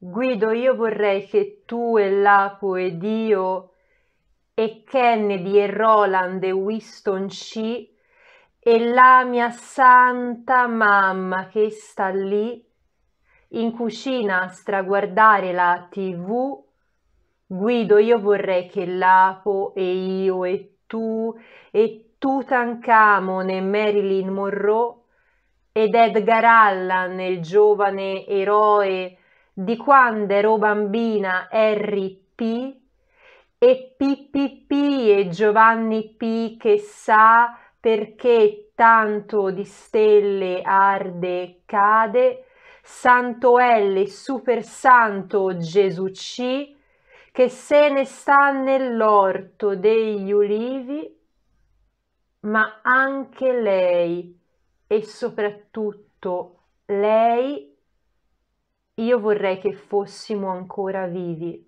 Guido, io vorrei che tu e Lapo ed io e Kennedy e Roland e Winston C e la mia santa mamma che sta lì in cucina a straguardare la tv, Guido, io vorrei che Lapo e io e tu e Tutankhamon e Marilyn Monroe ed Edgar Allan, il giovane eroe di quando ero bambina Harry P e PPP e Giovanni P che sa perché tanto di stelle arde cade, Santo L, Super Santo Gesù C, che se ne sta nell'orto degli ulivi, ma anche lei e soprattutto lei io vorrei che fossimo ancora vivi